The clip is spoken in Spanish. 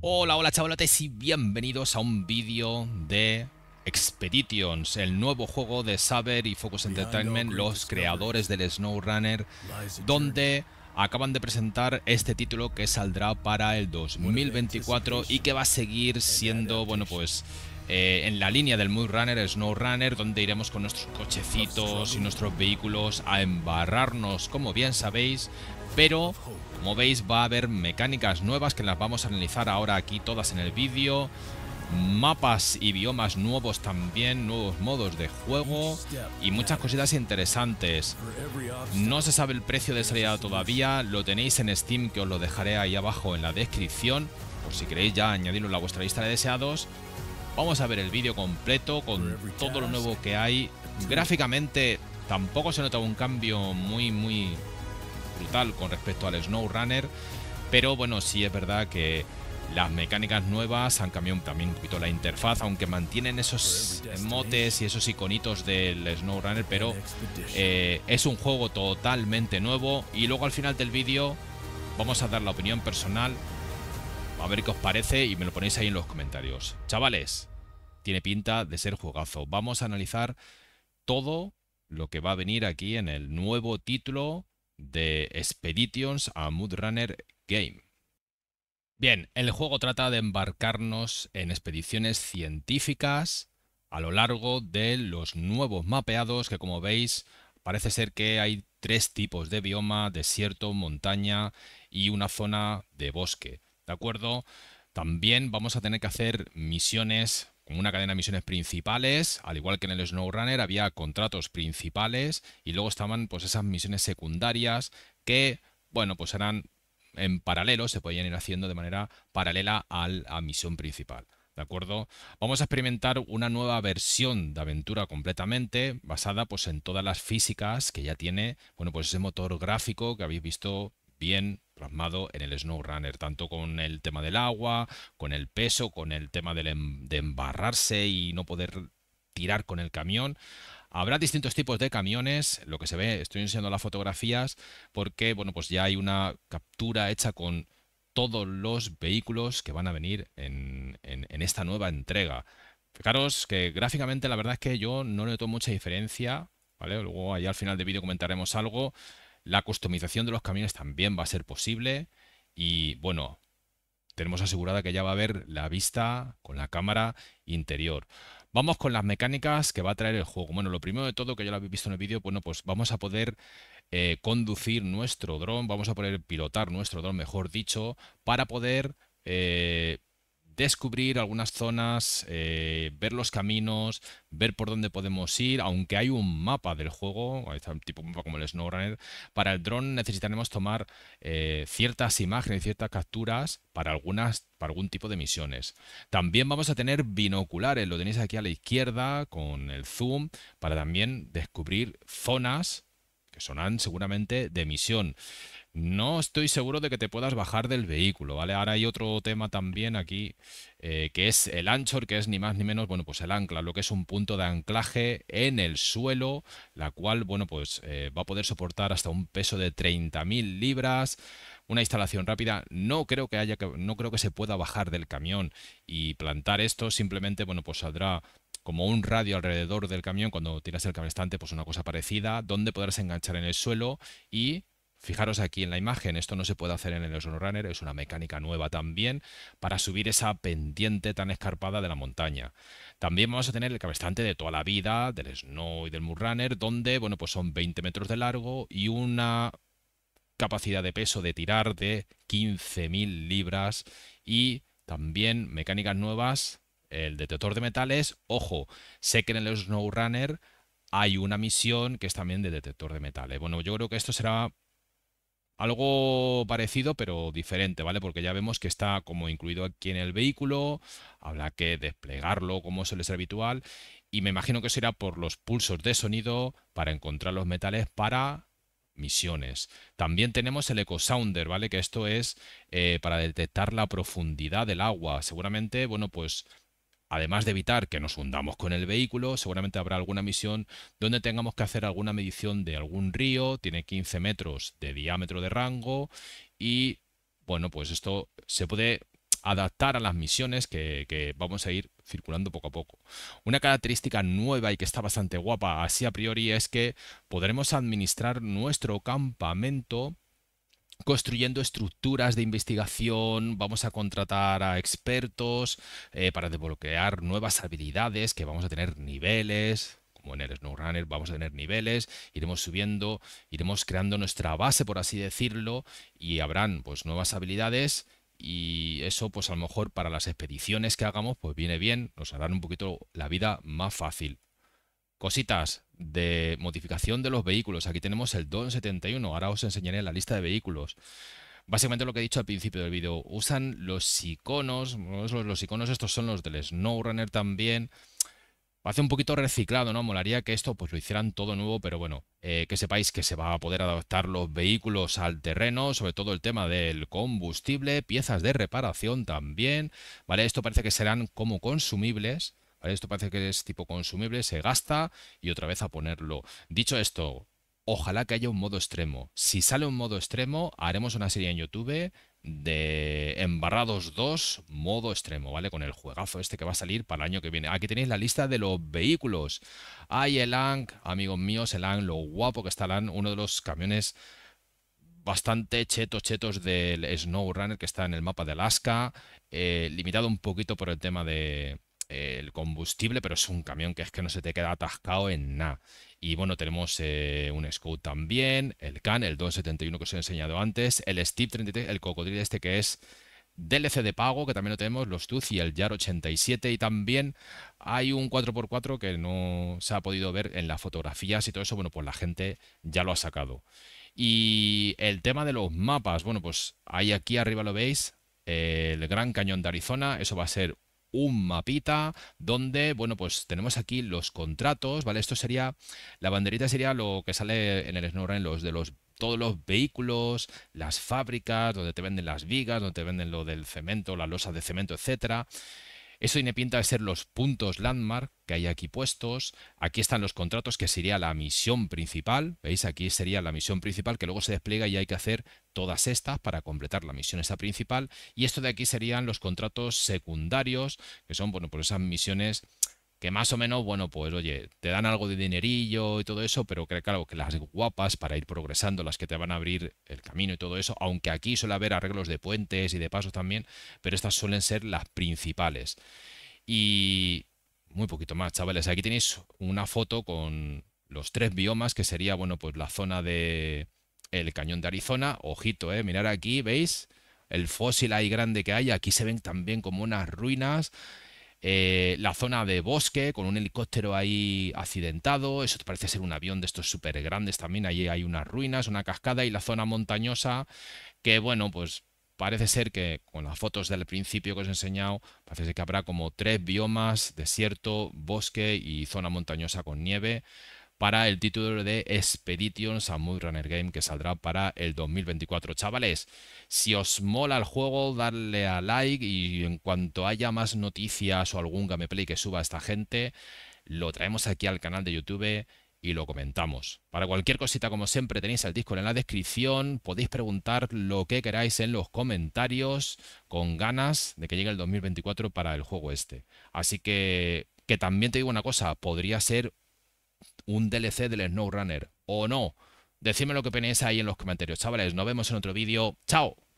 Hola, hola chavalotes y bienvenidos a un vídeo de Expeditions, el nuevo juego de Saber y Focus Entertainment, los creadores del SnowRunner, donde acaban de presentar este título que saldrá para el 2024 y que va a seguir siendo, bueno pues... Eh, en la línea del Mood Runner, Snow Runner, donde iremos con nuestros cochecitos y nuestros vehículos a embarrarnos, como bien sabéis, pero como veis va a haber mecánicas nuevas que las vamos a analizar ahora aquí todas en el vídeo, mapas y biomas nuevos también, nuevos modos de juego y muchas cositas interesantes. No se sabe el precio de salida todavía, lo tenéis en Steam que os lo dejaré ahí abajo en la descripción, por si queréis ya añadirlo a vuestra lista de deseados. Vamos a ver el vídeo completo con todo lo nuevo que hay. Gráficamente tampoco se nota un cambio muy muy con respecto al snow runner Pero bueno, sí es verdad que las mecánicas nuevas han cambiado también un poquito la interfaz, aunque mantienen esos motes y esos iconitos del snow runner pero eh, es un juego totalmente nuevo. Y luego al final del vídeo vamos a dar la opinión personal, a ver qué os parece y me lo ponéis ahí en los comentarios. Chavales, tiene pinta de ser juegazo. Vamos a analizar todo lo que va a venir aquí en el nuevo título de Expeditions a runner Game. Bien, el juego trata de embarcarnos en expediciones científicas a lo largo de los nuevos mapeados que como veis parece ser que hay tres tipos de bioma, desierto, montaña y una zona de bosque. ¿De acuerdo? También vamos a tener que hacer misiones en una cadena de misiones principales, al igual que en el SnowRunner había contratos principales y luego estaban pues esas misiones secundarias que, bueno, pues eran en paralelo, se podían ir haciendo de manera paralela a la misión principal. ¿De acuerdo? Vamos a experimentar una nueva versión de aventura completamente basada pues, en todas las físicas que ya tiene bueno, pues ese motor gráfico que habéis visto bien plasmado en el SnowRunner, tanto con el tema del agua, con el peso, con el tema del em, de embarrarse y no poder tirar con el camión. Habrá distintos tipos de camiones, lo que se ve, estoy enseñando las fotografías, porque bueno, pues ya hay una captura hecha con todos los vehículos que van a venir en, esta nueva entrega. Fijaros que gráficamente la verdad es que yo no noto mucha diferencia, ¿vale? Luego ahí al final del vídeo comentaremos algo. La customización de los camiones también va a ser posible. Y bueno, tenemos asegurada que ya va a haber la vista con la cámara interior. Vamos con las mecánicas que va a traer el juego. Bueno, lo primero de todo, que ya lo habéis visto en el vídeo, bueno, pues vamos a poder eh, conducir nuestro dron, vamos a poder pilotar nuestro dron, mejor dicho, para poder eh, descubrir algunas zonas, eh, ver los caminos, ver por dónde podemos ir, aunque hay un mapa del juego, un tipo mapa como el SnowRunner, para el dron necesitaremos tomar eh, ciertas imágenes, ciertas capturas para algunas para algún tipo de misiones. También vamos a tener binoculares, lo tenéis aquí a la izquierda con el zoom para también descubrir zonas que sonan seguramente de misión no estoy seguro de que te puedas bajar del vehículo, ¿vale? Ahora hay otro tema también aquí, eh, que es el anchor, que es ni más ni menos, bueno, pues el ancla, lo que es un punto de anclaje en el suelo, la cual, bueno, pues eh, va a poder soportar hasta un peso de 30.000 libras, una instalación rápida. No creo que haya que, no creo que se pueda bajar del camión y plantar esto, simplemente, bueno, pues saldrá como un radio alrededor del camión cuando tiras el cabrestante, pues una cosa parecida, donde podrás enganchar en el suelo y Fijaros aquí en la imagen, esto no se puede hacer en el snow runner es una mecánica nueva también para subir esa pendiente tan escarpada de la montaña. También vamos a tener el cabezante de toda la vida, del Snow y del runner donde bueno, pues son 20 metros de largo y una capacidad de peso de tirar de 15.000 libras y también mecánicas nuevas, el detector de metales, ojo, sé que en el snow runner hay una misión que es también de detector de metales. Bueno, yo creo que esto será algo parecido pero diferente, ¿vale? Porque ya vemos que está como incluido aquí en el vehículo, habrá que desplegarlo como suele ser habitual y me imagino que será por los pulsos de sonido para encontrar los metales para misiones. También tenemos el Eco Sounder, ¿vale? Que esto es eh, para detectar la profundidad del agua. Seguramente, bueno, pues además de evitar que nos hundamos con el vehículo, seguramente habrá alguna misión donde tengamos que hacer alguna medición de algún río, tiene 15 metros de diámetro de rango y bueno, pues esto se puede adaptar a las misiones que, que, vamos a ir circulando poco a poco. Una característica nueva y que está bastante guapa así a priori es que podremos administrar nuestro campamento construyendo estructuras de investigación, vamos a contratar a expertos eh, para desbloquear nuevas habilidades, que vamos a tener niveles, como en el SnowRunner, vamos a tener niveles, iremos subiendo, iremos creando nuestra base, por así decirlo, y habrán pues nuevas habilidades y eso pues a lo mejor para las expediciones que hagamos pues viene bien, nos harán un poquito la vida más fácil. Cositas de modificación de los vehículos. Aquí tenemos el DON 71. Ahora os enseñaré la lista de vehículos. Básicamente lo que he dicho al principio del vídeo. Usan los iconos. Los, iconos estos son los del SnowRunner también. Hace un poquito reciclado, ¿no? Molaría que esto pues lo hicieran todo nuevo, pero bueno, eh, que sepáis que se va a poder adaptar los vehículos al terreno, sobre todo el tema del combustible, piezas de reparación también, ¿vale? Esto parece que serán como consumibles, esto parece que es tipo consumible, se gasta y otra vez a ponerlo. Dicho esto, ojalá que haya un modo extremo. Si sale un modo extremo, haremos una serie en YouTube de Embarrados 2 modo extremo, ¿vale? Con el juegazo este que va a salir para el año que viene. Aquí tenéis la lista de los vehículos. Hay el ANC, amigos míos, el ANC, lo guapo que está el ANC, uno de los camiones bastante chetos, chetos del SnowRunner que está en el mapa de Alaska, eh, limitado un poquito por el tema de, el combustible, pero es un camión que es que no se te queda atascado en nada. Y bueno, tenemos eh, un Scout también, el Can, el 271 que os he enseñado antes, el Steve 33, el Cocodril este que es DLC de pago, que también lo tenemos, los Tuz y el Yar 87, y también hay un 4x4 que no se ha podido ver en las fotografías y todo eso, bueno, pues la gente ya lo ha sacado. Y el tema de los mapas, bueno, pues ahí aquí arriba lo veis, el Gran Cañón de Arizona, eso va a ser un mapita donde, bueno, pues tenemos aquí los contratos, ¿vale? Esto sería, la banderita sería lo que sale en el SnowRun, los de los todos los vehículos, las fábricas, donde te venden las vigas, donde te venden lo del cemento, la losa de cemento, etcétera. Esto tiene pinta de ser los puntos landmark que hay aquí puestos. Aquí están los contratos, que sería la misión principal. ¿Veis? Aquí sería la misión principal que luego se despliega y hay que hacer todas estas para completar la misión esa principal. Y esto de aquí serían los contratos secundarios, que son, bueno, pues esas misiones que más o menos, bueno, pues oye, te dan algo de dinerillo y todo eso, pero claro, que las guapas para ir progresando, las que te van a abrir el camino y todo eso, aunque aquí suele haber arreglos de puentes y de pasos también, pero estas suelen ser las principales. Y muy poquito más, chavales. Aquí tenéis una foto con los tres biomas, que sería, bueno, pues la zona de el cañón de Arizona. Ojito, eh, mirar aquí, ¿veis? El fósil ahí grande que hay. Aquí se ven también como unas ruinas. Eh, la zona de bosque con un helicóptero ahí accidentado, eso parece ser un avión de estos súper grandes también, allí hay unas ruinas, una cascada y la zona montañosa que bueno, pues parece ser que con las fotos del principio que os he enseñado, parece ser que habrá como tres biomas, desierto, bosque y zona montañosa con nieve para el título de Expedition Samurai Runner Game que saldrá para el 2024. Chavales, si os mola el juego, darle a like y en cuanto haya más noticias o algún gameplay que suba esta gente, lo traemos aquí al canal de YouTube y lo comentamos. Para cualquier cosita, como siempre, tenéis el disco en la descripción. Podéis preguntar lo que queráis en los comentarios con ganas de que llegue el 2024 para el juego este. Así que, que también te digo una cosa, podría ser un DLC del SnowRunner o no. Decidme lo que pensáis ahí en los comentarios, chavales. Nos vemos en otro vídeo. ¡Chao!